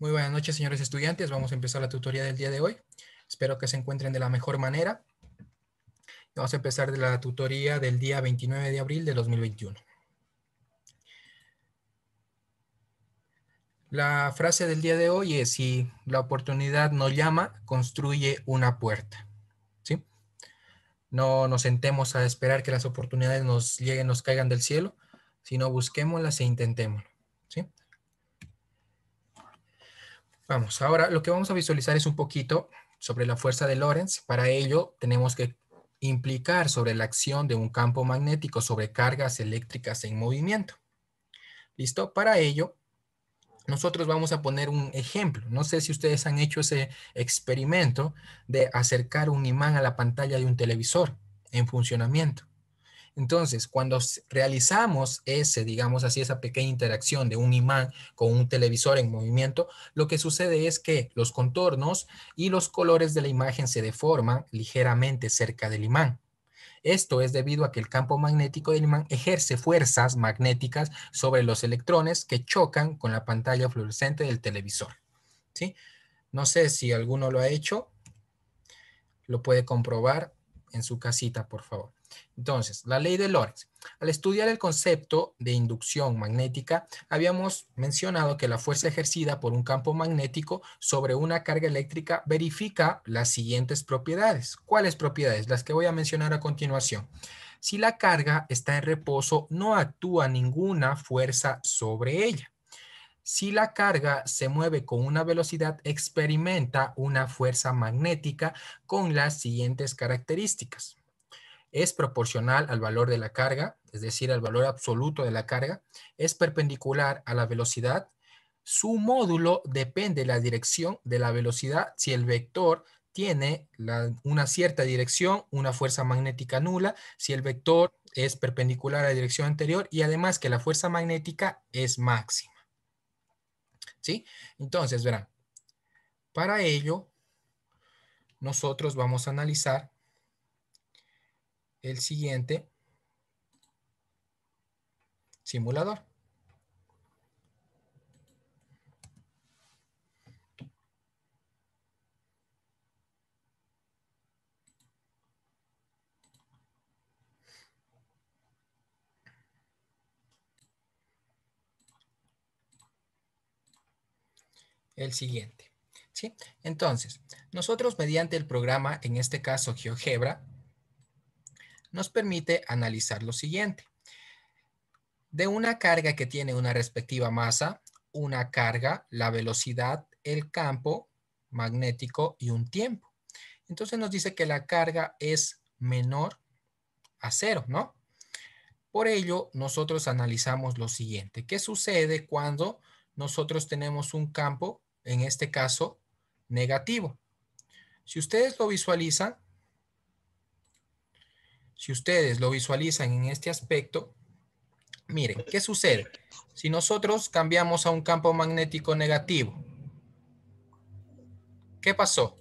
Muy buenas noches, señores estudiantes. Vamos a empezar la tutoría del día de hoy. Espero que se encuentren de la mejor manera. Vamos a empezar de la tutoría del día 29 de abril de 2021. La frase del día de hoy es, si la oportunidad no llama, construye una puerta. ¿Sí? No nos sentemos a esperar que las oportunidades nos lleguen, nos caigan del cielo, sino busquémoslas e intentémoslo. ¿Sí? Vamos, ahora lo que vamos a visualizar es un poquito sobre la fuerza de Lorentz. Para ello tenemos que implicar sobre la acción de un campo magnético sobre cargas eléctricas en movimiento. ¿Listo? Para ello, nosotros vamos a poner un ejemplo. No sé si ustedes han hecho ese experimento de acercar un imán a la pantalla de un televisor en funcionamiento. Entonces, cuando realizamos ese, digamos así, esa pequeña interacción de un imán con un televisor en movimiento, lo que sucede es que los contornos y los colores de la imagen se deforman ligeramente cerca del imán. Esto es debido a que el campo magnético del imán ejerce fuerzas magnéticas sobre los electrones que chocan con la pantalla fluorescente del televisor. ¿sí? No sé si alguno lo ha hecho, lo puede comprobar en su casita, por favor. Entonces, la ley de Lorentz. Al estudiar el concepto de inducción magnética, habíamos mencionado que la fuerza ejercida por un campo magnético sobre una carga eléctrica verifica las siguientes propiedades. ¿Cuáles propiedades? Las que voy a mencionar a continuación. Si la carga está en reposo, no actúa ninguna fuerza sobre ella. Si la carga se mueve con una velocidad, experimenta una fuerza magnética con las siguientes características. Es proporcional al valor de la carga, es decir, al valor absoluto de la carga. Es perpendicular a la velocidad. Su módulo depende de la dirección de la velocidad. Si el vector tiene una cierta dirección, una fuerza magnética nula, si el vector es perpendicular a la dirección anterior y además que la fuerza magnética es máxima. ¿sí? Entonces, verán, para ello, nosotros vamos a analizar el siguiente simulador. el siguiente. ¿sí? Entonces, nosotros mediante el programa, en este caso GeoGebra, nos permite analizar lo siguiente. De una carga que tiene una respectiva masa, una carga, la velocidad, el campo magnético y un tiempo. Entonces nos dice que la carga es menor a cero, ¿no? Por ello, nosotros analizamos lo siguiente. ¿Qué sucede cuando nosotros tenemos un campo en este caso negativo. Si ustedes lo visualizan, si ustedes lo visualizan en este aspecto, miren, ¿qué sucede? Si nosotros cambiamos a un campo magnético negativo, ¿qué pasó?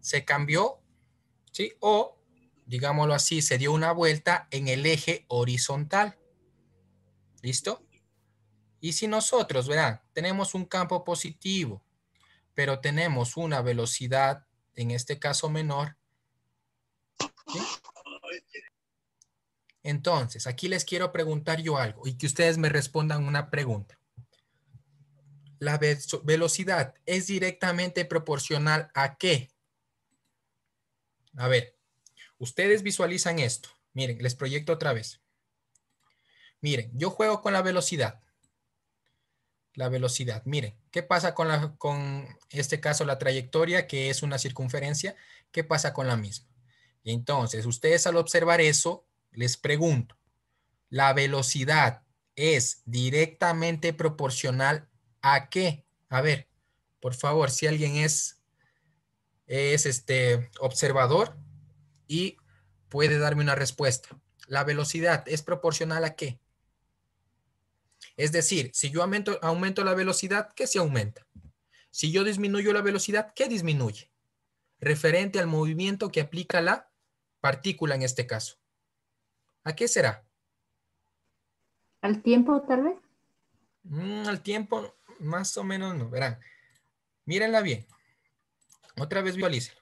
Se cambió, ¿sí? O, digámoslo así, se dio una vuelta en el eje horizontal. ¿Listo? Y si nosotros, ¿verdad?, tenemos un campo positivo, pero tenemos una velocidad, en este caso menor. Entonces, aquí les quiero preguntar yo algo y que ustedes me respondan una pregunta. ¿La velocidad es directamente proporcional a qué? A ver, ustedes visualizan esto. Miren, les proyecto otra vez. Miren, yo juego con la velocidad la velocidad. Miren, ¿qué pasa con, la, con este caso la trayectoria, que es una circunferencia? ¿Qué pasa con la misma? Y entonces, ustedes al observar eso, les pregunto, ¿la velocidad es directamente proporcional a qué? A ver, por favor, si alguien es, es este observador y puede darme una respuesta. ¿La velocidad es proporcional a qué? Es decir, si yo aumento, la velocidad, ¿qué se aumenta? Si yo disminuyo la velocidad, ¿qué disminuye? Referente al movimiento que aplica la partícula en este caso. ¿A qué será? ¿Al tiempo tal vez? Mm, al tiempo más o menos no, verán. Mírenla bien. Otra vez visualícelo.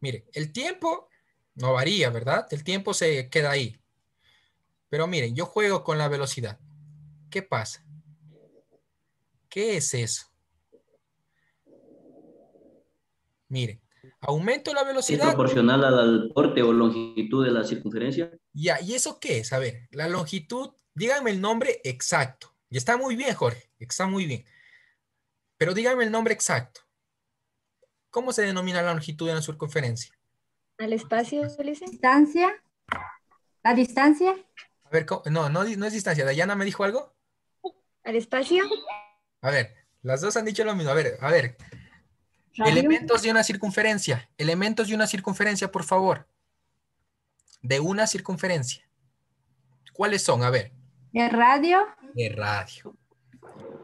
Mire, el tiempo no varía, ¿verdad? El tiempo se queda ahí. Pero miren, yo juego con la velocidad. ¿Qué pasa? ¿Qué es eso? Miren, aumento la velocidad. ¿Es proporcional al corte o longitud de la circunferencia? Ya, ¿y eso qué es? A ver, la longitud, díganme el nombre exacto. Y está muy bien, Jorge, está muy bien. Pero díganme el nombre exacto. ¿Cómo se denomina la longitud de la circunferencia? Al espacio, ¿La Distancia. La distancia ver, No, no, es distancia. ¿Dayana me dijo algo? ¿Al espacio? A ver, las dos han dicho lo mismo. A ver, a ver. Elementos de una circunferencia. Elementos de una circunferencia, por favor. De una circunferencia. ¿Cuáles son? A ver. El radio. De radio.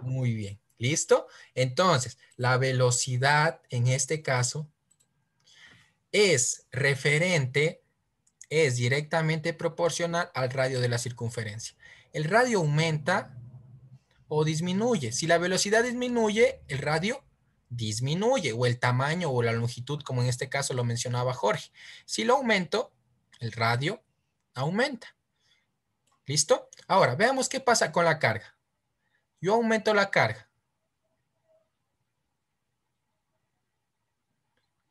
Muy bien. ¿Listo? Entonces, la velocidad en este caso es referente es directamente proporcional al radio de la circunferencia. El radio aumenta o disminuye. Si la velocidad disminuye, el radio disminuye o el tamaño o la longitud, como en este caso lo mencionaba Jorge. Si lo aumento, el radio aumenta. ¿Listo? Ahora, veamos qué pasa con la carga. Yo aumento la carga.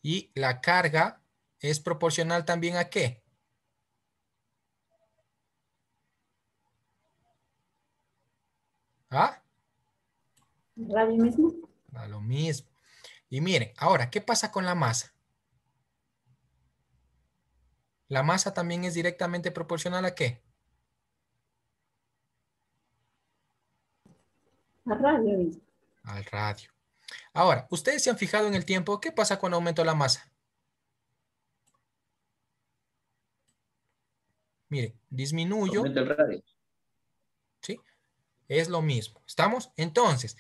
Y la carga es proporcional también a qué? ¿Ah? lo mismo. A lo mismo. Y miren, ahora, ¿qué pasa con la masa? ¿La masa también es directamente proporcional a qué? Al radio. Al radio. Ahora, ¿ustedes se han fijado en el tiempo? ¿Qué pasa cuando aumento la masa? Mire, disminuyo. Aumento el radio. ¿Sí? es lo mismo. ¿Estamos? Entonces,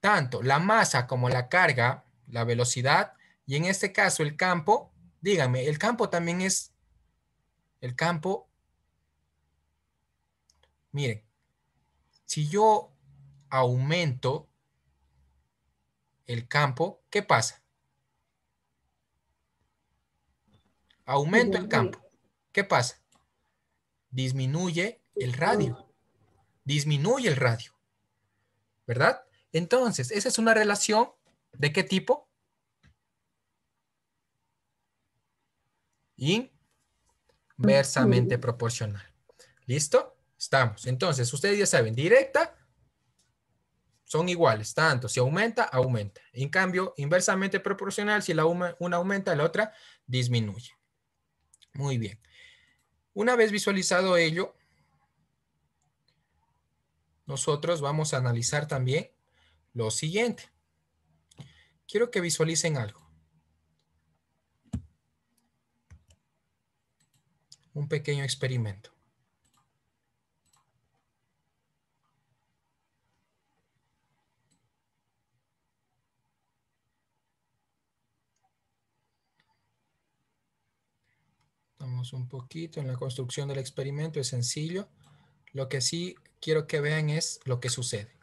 tanto la masa como la carga, la velocidad, y en este caso el campo, díganme, el campo también es, el campo, miren, si yo aumento el campo, ¿qué pasa? Aumento el campo, ¿qué pasa? Disminuye el radio disminuye el radio, ¿verdad? Entonces, esa es una relación de qué tipo? Inversamente proporcional. ¿Listo? Estamos. Entonces, ustedes ya saben, directa son iguales, tanto si aumenta, aumenta. En cambio, inversamente proporcional, si la una, una aumenta, la otra disminuye. Muy bien. Una vez visualizado ello, nosotros vamos a analizar también lo siguiente. Quiero que visualicen algo. Un pequeño experimento. Estamos un poquito en la construcción del experimento, es sencillo. Lo que sí quiero que vean es lo que sucede.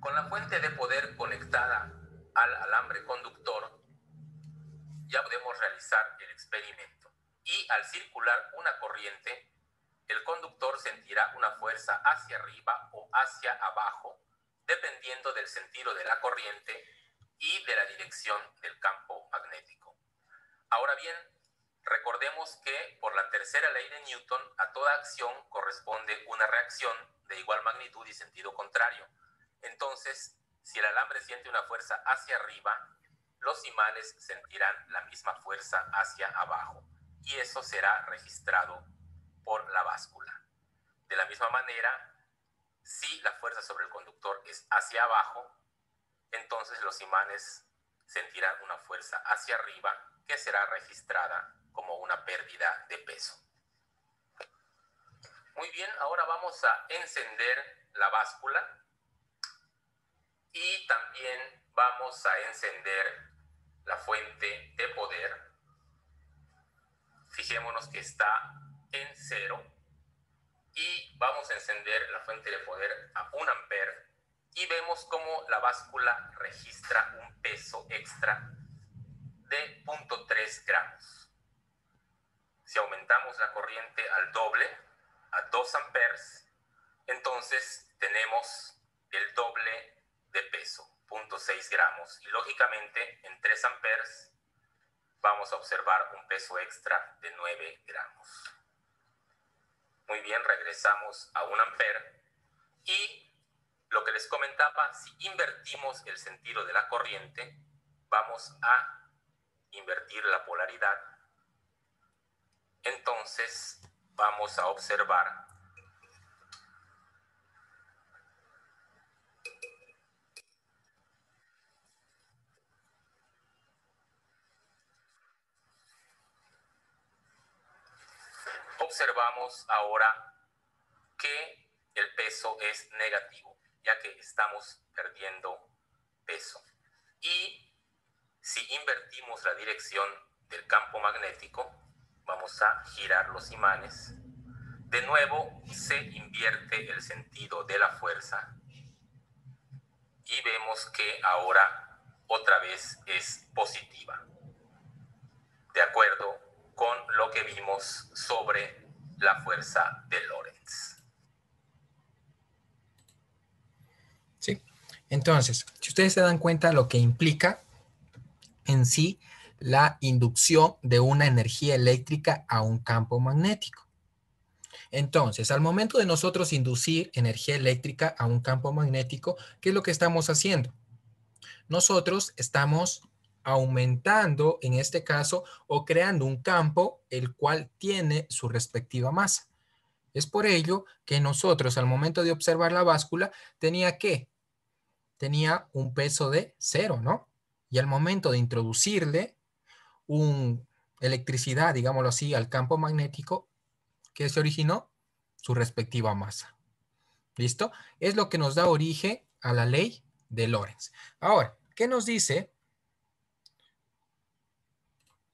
Con la fuente de poder conectada al alambre conductor, ya podemos realizar el experimento. Y al circular una corriente, el conductor sentirá una fuerza hacia arriba o hacia abajo, dependiendo del sentido de la corriente y de la dirección del campo magnético. Ahora bien, Recordemos que por la tercera ley de Newton a toda acción corresponde una reacción de igual magnitud y sentido contrario. Entonces, si el alambre siente una fuerza hacia arriba, los imanes sentirán la misma fuerza hacia abajo y eso será registrado por la báscula. De la misma manera, si la fuerza sobre el conductor es hacia abajo, entonces los imanes sentirán una fuerza hacia arriba que será registrada como una pérdida de peso. Muy bien, ahora vamos a encender la báscula y también vamos a encender la fuente de poder. Fijémonos que está en cero y vamos a encender la fuente de poder a 1 amper y vemos cómo la báscula registra un peso extra de 0.3 gramos si aumentamos la corriente al doble, a 2 amperes, entonces tenemos el doble de peso, 0.6 gramos. Y lógicamente en 3 amperes vamos a observar un peso extra de 9 gramos. Muy bien, regresamos a 1 ampere. Y lo que les comentaba, si invertimos el sentido de la corriente, vamos a invertir la polaridad entonces vamos a observar observamos ahora que el peso es negativo, ya que estamos perdiendo peso. Y si invertimos la dirección del campo magnético, Vamos a girar los imanes. De nuevo se invierte el sentido de la fuerza y vemos que ahora otra vez es positiva. De acuerdo con lo que vimos sobre la fuerza de Lorentz. Sí. Entonces, si ustedes se dan cuenta lo que implica en sí la inducción de una energía eléctrica a un campo magnético. Entonces, al momento de nosotros inducir energía eléctrica a un campo magnético, ¿qué es lo que estamos haciendo? Nosotros estamos aumentando, en este caso, o creando un campo el cual tiene su respectiva masa. Es por ello que nosotros, al momento de observar la báscula, tenía que, tenía un peso de cero, ¿no? Y al momento de introducirle un electricidad, digámoslo así, al campo magnético que se originó su respectiva masa. ¿Listo? Es lo que nos da origen a la ley de Lorentz. Ahora, ¿qué nos dice?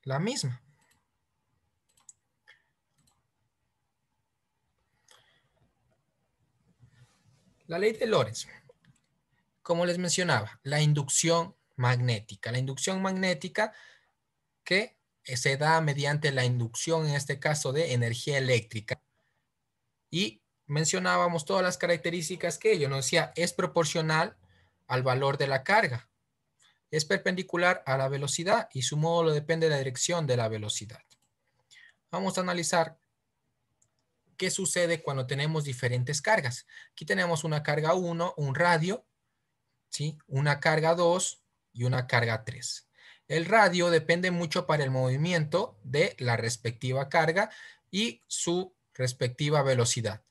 La misma. La ley de Lorentz. Como les mencionaba, la inducción magnética. La inducción magnética que se da mediante la inducción, en este caso, de energía eléctrica. Y mencionábamos todas las características que yo nos decía, es proporcional al valor de la carga, es perpendicular a la velocidad y su módulo depende de la dirección de la velocidad. Vamos a analizar qué sucede cuando tenemos diferentes cargas. Aquí tenemos una carga 1, un radio, ¿sí? una carga 2 y una carga 3. El radio depende mucho para el movimiento de la respectiva carga y su respectiva velocidad.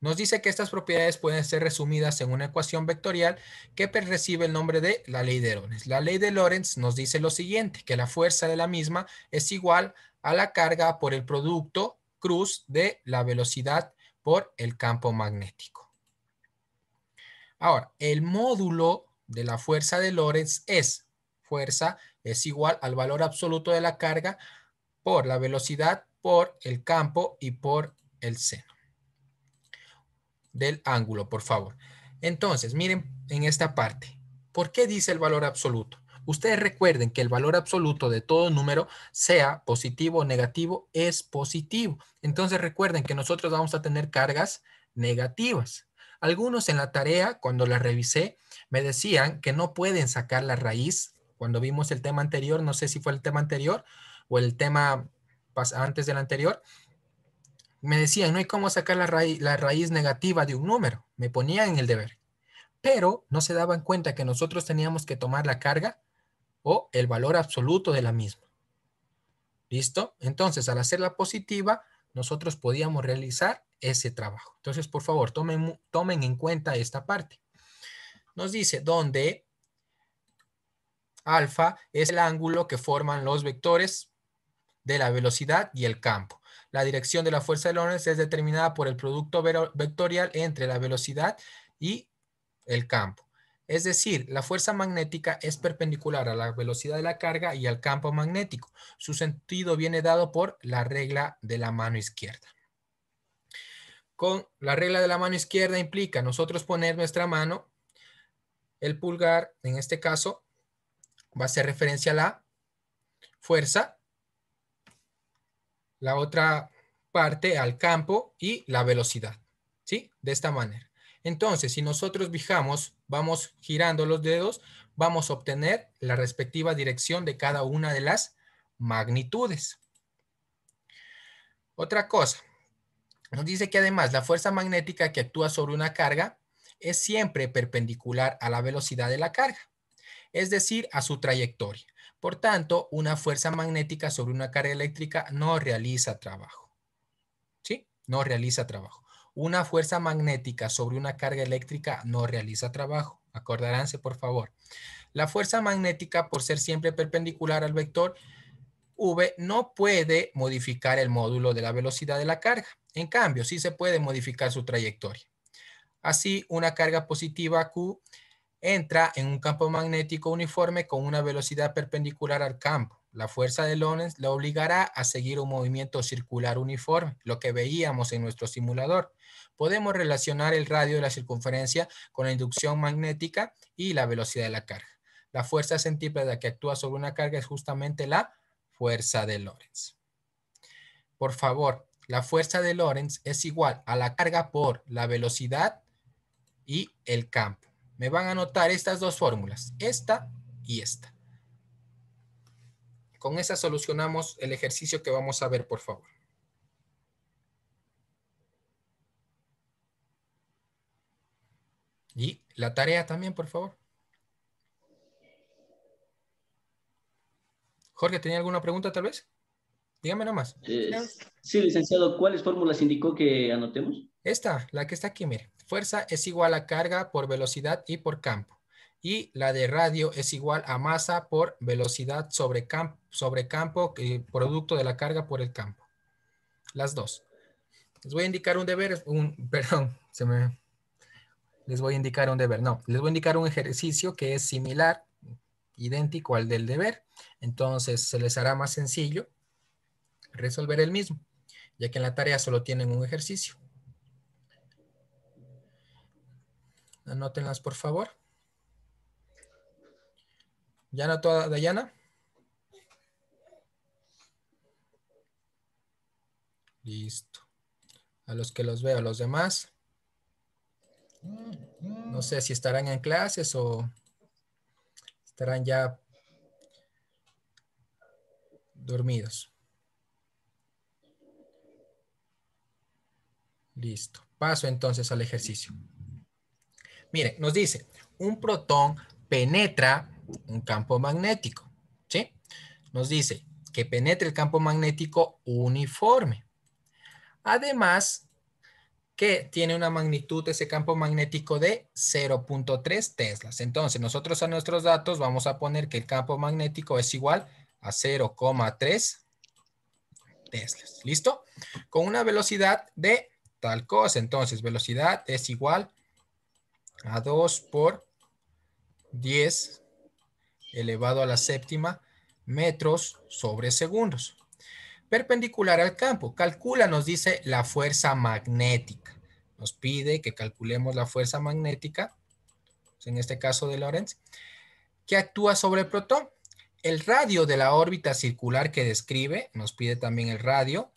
Nos dice que estas propiedades pueden ser resumidas en una ecuación vectorial que recibe el nombre de la ley de Lorentz. La ley de Lorentz nos dice lo siguiente, que la fuerza de la misma es igual a la carga por el producto cruz de la velocidad por el campo magnético. Ahora, el módulo de la fuerza de Lorentz es fuerza es igual al valor absoluto de la carga por la velocidad, por el campo y por el seno del ángulo, por favor. Entonces, miren en esta parte. ¿Por qué dice el valor absoluto? Ustedes recuerden que el valor absoluto de todo número, sea positivo o negativo, es positivo. Entonces recuerden que nosotros vamos a tener cargas negativas. Algunos en la tarea, cuando la revisé, me decían que no pueden sacar la raíz cuando vimos el tema anterior, no sé si fue el tema anterior o el tema antes del anterior, me decían, no hay cómo sacar la, raíz, negativa de un número. Me ponía en el deber. Pero no se daban cuenta que nosotros teníamos que tomar la carga o el valor absoluto de la misma. ¿Listo? Entonces, al hacerla positiva, nosotros podíamos realizar ese trabajo. Entonces, por favor, tomen, tomen en cuenta esta parte. Nos dice, donde alfa es el ángulo que forman los vectores de la velocidad y el campo. La dirección de la fuerza de Lorentz es determinada por el producto vectorial entre la velocidad y el campo. Es decir, la fuerza magnética es perpendicular a la velocidad de la carga y al campo magnético. Su sentido viene dado por la regla de la mano izquierda. Con la regla de la mano izquierda implica nosotros poner nuestra mano, el pulgar, en este caso, va a ser referencia a la fuerza, la otra parte al campo y la velocidad, ¿sí? De esta manera. Entonces, si nosotros fijamos, vamos girando los dedos, vamos a obtener la respectiva dirección de cada una de las magnitudes. Otra cosa, nos dice que además la fuerza magnética que actúa sobre una carga es siempre perpendicular a la velocidad de la carga es decir, a su trayectoria. Por tanto, una fuerza magnética sobre una carga eléctrica no realiza trabajo. ¿Sí? No realiza trabajo. Una fuerza magnética sobre una carga eléctrica no realiza trabajo. Acordaránse, por favor. La fuerza magnética, por ser siempre perpendicular al vector V, no puede modificar el módulo de la velocidad de la carga. En cambio, sí se puede modificar su trayectoria. Así, una carga positiva Q entra en un campo magnético uniforme con una velocidad perpendicular al campo. La fuerza de Lorentz la obligará a seguir un movimiento circular uniforme, lo que veíamos en nuestro simulador. Podemos relacionar el radio de la circunferencia con la inducción magnética y la velocidad de la carga. La fuerza centrípeta que actúa sobre una carga es justamente la fuerza de Lorentz. Por favor, la fuerza de Lorentz es igual a la carga por la velocidad y el campo me van a anotar estas dos fórmulas, esta y esta. Con esa solucionamos el ejercicio que vamos a ver, por favor. Y la tarea también, por favor. Jorge, ¿tenía alguna pregunta tal vez? Dígame nomás. Eh, sí, licenciado, ¿cuáles fórmulas indicó que anotemos? Esta, la que está aquí, mire. Fuerza es igual a carga por velocidad y por campo. Y la de radio es igual a masa por velocidad sobre, sobre campo, producto de la carga por el campo. Las dos. Les voy a indicar un deber, un, perdón, se me, les voy a indicar un deber, no, les voy a indicar un ejercicio que es similar, idéntico al del deber. Entonces se les hará más sencillo resolver el mismo, ya que en la tarea solo tienen un ejercicio. Anótenlas, por favor. ¿Ya toda a Dayana? Listo. A los que los veo, a los demás. No sé si estarán en clases o estarán ya dormidos. Listo. Paso entonces al ejercicio. Mire, nos dice, un protón penetra un campo magnético, ¿sí? Nos dice que penetra el campo magnético uniforme. Además, que tiene una magnitud ese campo magnético de 0.3 teslas. Entonces, nosotros a nuestros datos vamos a poner que el campo magnético es igual a 0,3 teslas. ¿Listo? Con una velocidad de tal cosa. Entonces, velocidad es igual a 2 por 10 elevado a la séptima metros sobre segundos. Perpendicular al campo. Calcula, nos dice, la fuerza magnética. Nos pide que calculemos la fuerza magnética, pues, en este caso de Lorentz, que actúa sobre el protón. El radio de la órbita circular que describe, nos pide también el radio,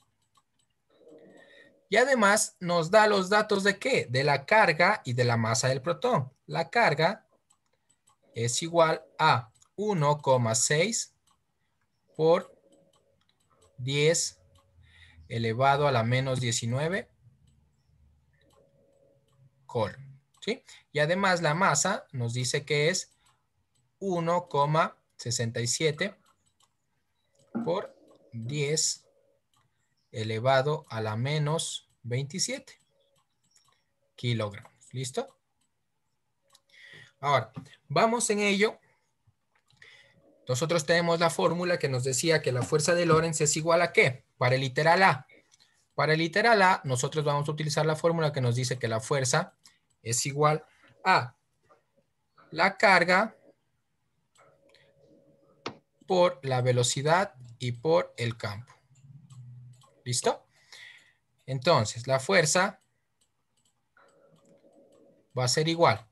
y además nos da los datos de qué? De la carga y de la masa del protón. La carga es igual a 1,6 por 10 elevado a la menos 19 col. ¿sí? Y además la masa nos dice que es 1,67 por 10 elevado a la menos 27 kilogramos. ¿Listo? Ahora, vamos en ello. Nosotros tenemos la fórmula que nos decía que la fuerza de Lorentz es igual a qué? Para el literal A. Para el literal A, nosotros vamos a utilizar la fórmula que nos dice que la fuerza es igual a la carga por la velocidad y por el campo. ¿Listo? Entonces, la fuerza va a ser igual.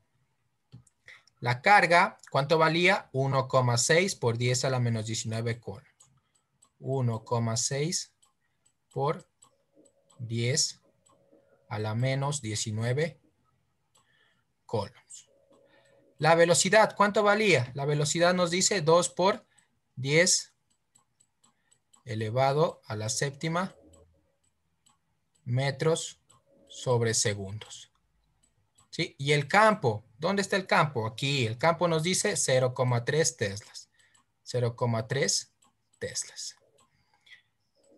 La carga, ¿cuánto valía? 1,6 por 10 a la menos 19 con 1,6 por 10 a la menos 19 colos. La velocidad, ¿cuánto valía? La velocidad nos dice 2 por 10 elevado a la séptima metros sobre segundos. ¿Sí? Y el campo, ¿dónde está el campo? Aquí, el campo nos dice 0,3 teslas. 0,3 teslas.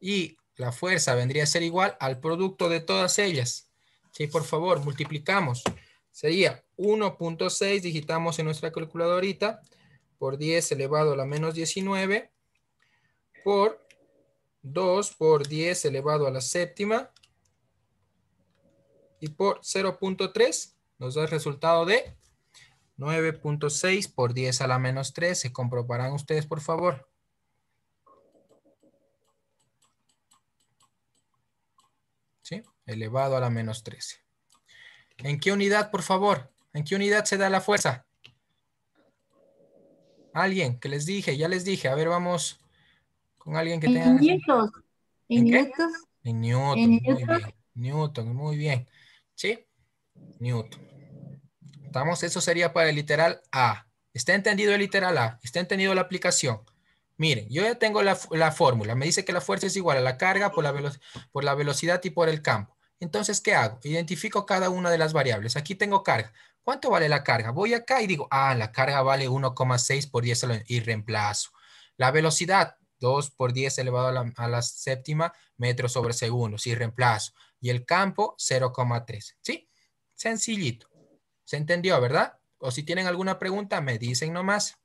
Y la fuerza vendría a ser igual al producto de todas ellas. ¿Sí? Por favor, multiplicamos. Sería 1.6, digitamos en nuestra calculadorita, por 10 elevado a la menos 19, por 2 por 10 elevado a la séptima, y por 0.3 nos da el resultado de 9.6 por 10 a la menos 13. Se comprobarán ustedes, por favor. ¿Sí? Elevado a la menos 13. ¿En qué unidad, por favor? ¿En qué unidad se da la fuerza? Alguien que les dije, ya les dije. A ver, vamos con alguien que tenga... En ¿En, en Newton. En Newton. Muy bien. Newton, muy bien. ¿Sí? Newton. Estamos, eso sería para el literal A. ¿Está entendido el literal A? ¿Está entendido la aplicación? Miren, yo ya tengo la, fórmula. Me dice que la fuerza es igual a la carga por la, por la velocidad y por el campo. Entonces, ¿qué hago? Identifico cada una de las variables. Aquí tengo carga. ¿Cuánto vale la carga? Voy acá y digo, ah, la carga vale 1,6 por 10 y reemplazo. La velocidad, 2 por 10 elevado a la, séptima metros sobre segundos, y reemplazo y el campo 0,3. ¿Sí? Sencillito. ¿Se entendió, verdad? O si tienen alguna pregunta, me dicen nomás.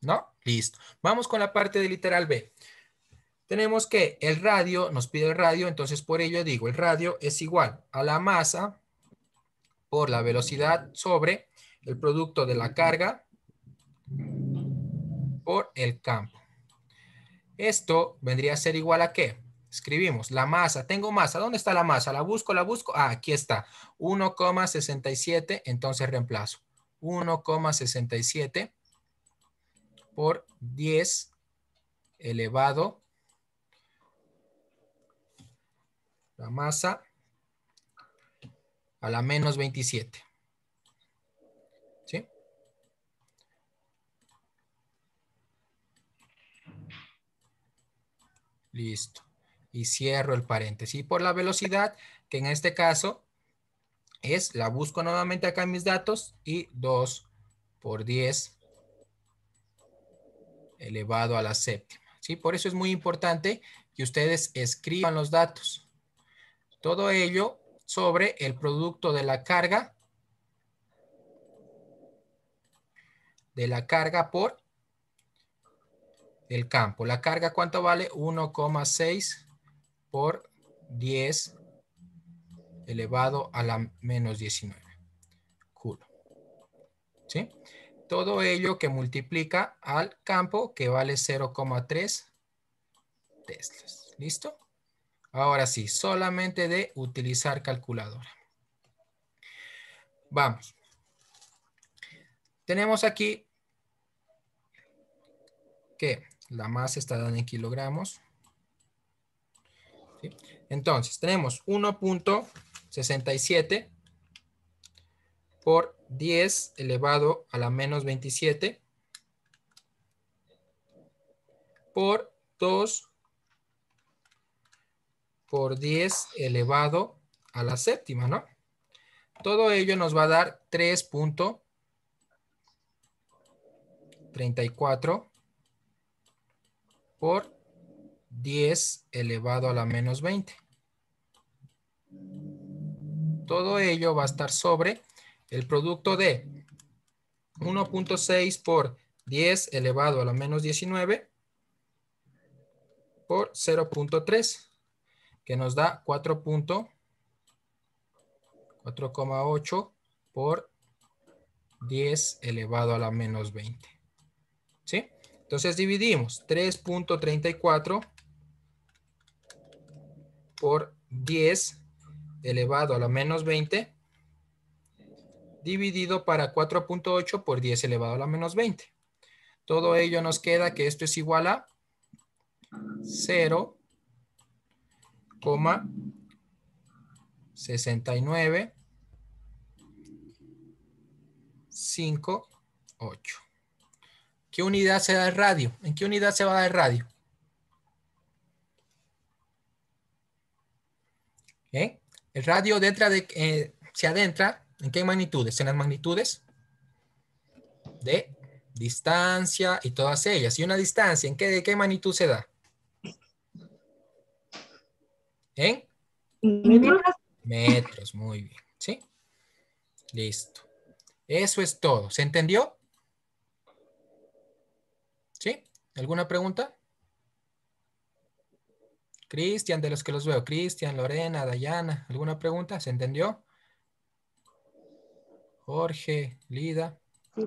¿No? Listo. Vamos con la parte de literal B. Tenemos que el radio, nos pide el radio, entonces por ello digo, el radio es igual a la masa por la velocidad sobre el producto de la carga por el campo. Esto vendría a ser igual a qué? Escribimos la masa. Tengo masa. ¿Dónde está la masa? La busco, la busco. Ah, aquí está. 1,67. Entonces reemplazo. 1,67 por 10 elevado la masa a la menos 27. ¿Sí? Listo y cierro el paréntesis. por la velocidad, que en este caso es, la busco nuevamente acá en mis datos y 2 por 10 elevado a la séptima. ¿sí? Por eso es muy importante que ustedes escriban los datos. Todo ello sobre el producto de la carga de la carga por el campo. La carga, ¿cuánto vale? 1,6 por 10 elevado a la menos 19 ¿Sí? Todo ello que multiplica al campo que vale 0,3 teslas. ¿Listo? Ahora sí, solamente de utilizar calculadora. Vamos. Tenemos aquí que la masa está dada en kilogramos. Entonces, tenemos 1.67 por 10 elevado a la menos 27 por 2 por 10 elevado a la séptima, ¿no? Todo ello nos va a dar 3.34 por 10 elevado a la menos 20. Todo ello va a estar sobre el producto de 1.6 por 10 elevado a la menos 19 por 0.3, que nos da 4.8. por 10 elevado a la menos 20. ¿Sí? Entonces dividimos 3.34 por 10 elevado a la menos 20 dividido para 4.8 por 10 elevado a la menos 20. Todo ello nos queda que esto es igual a 0,6958 5, 8. ¿Qué unidad se da el radio? ¿En qué unidad se va a dar el radio? ¿Eh? El radio de, eh, se adentra en qué magnitudes? En las magnitudes de distancia y todas ellas. Y una distancia, ¿en qué, ¿de qué magnitud se da? ¿En? Metros. Metros, muy bien. ¿Sí? Listo. Eso es todo. ¿Se entendió? ¿Sí? ¿Alguna pregunta? Cristian, de los que los veo, Cristian, Lorena, Dayana, ¿alguna pregunta? ¿Se entendió? Jorge, Lida. Sí,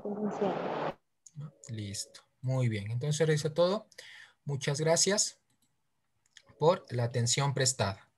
Listo, muy bien. Entonces, eso todo. Muchas gracias por la atención prestada.